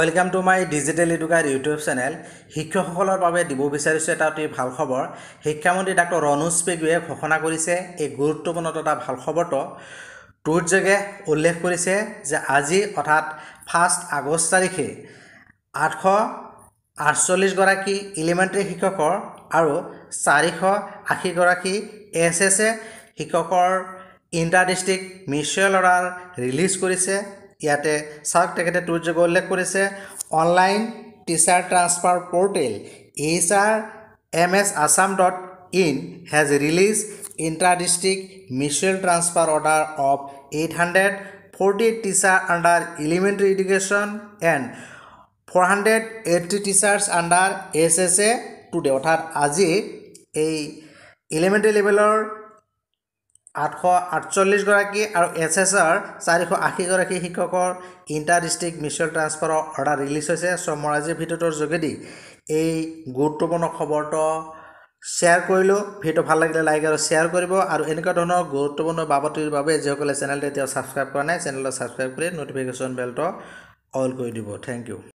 welcome to my digital educare YouTube channel শিক্ষকসকলৰ বাবে দিব বিচাৰিছোঁ এটা অতি ভাল খবৰ শিক্ষামন্ত্ৰী ডাক্তৰ অনুজ পেগুৱে ঘোষণা কৰিছে এই গুৰুত্বপূৰ্ণ এটা ভাল খবৰটো টুইট যোগে উল্লেখ কৰিছে যে আজি অৰ্থাৎ ফাৰ্ষ্ট আগষ্ট তাৰিখে আঠশ আঠচল্লিছগৰাকী এলিমেণ্টেৰী শিক্ষকৰ আৰু চাৰিশ আশীগৰাকী এছ এছ এ শিক্ষকৰ inter district mutual order release কৰিছে ইয়াতে চাওক তেখেতে দুৰ্যোগ উল্লেখ কৰিছে online teacher transfer portal H R M S Assam dot in has release inter district mutual transfer order of eight hundred forty teacher under elementary education and four hundred eighty teachers under S S A today অৰ্থাৎ আজি এই elementary লেভেলৰ আঠশ আঠচল্লিছগৰাকী আৰু S S R চাৰিশ আশীগৰাকী শিক্ষকৰ inter district mutual ট্ৰান্সফাৰৰ অৰ্ডাৰ ৰিলিজ হৈছে চ' মই আজিৰ ভিডিঅ'টোৰ যোগেদি এই গুৰুত্বপূৰ্ণ খবৰটো শ্বেয়াৰ কৰিলোঁ ভিডিঅ' ভাল লাগিলে লাইক আৰু শ্বেয়াৰ কৰিব আৰু এনেকুৱা ধৰণৰ গুৰুত্বপূৰ্ণ বাবতিৰ বাবে যিসকলে চেনেলটো এতিয়াও ছাবস্ক্ৰাইব কৰা নাই চেনেলটো ছাবস্ক্ৰাইব কৰি ন'টিফিকেশ্যন বেলটো অল কৰি দিব থেংক ইউ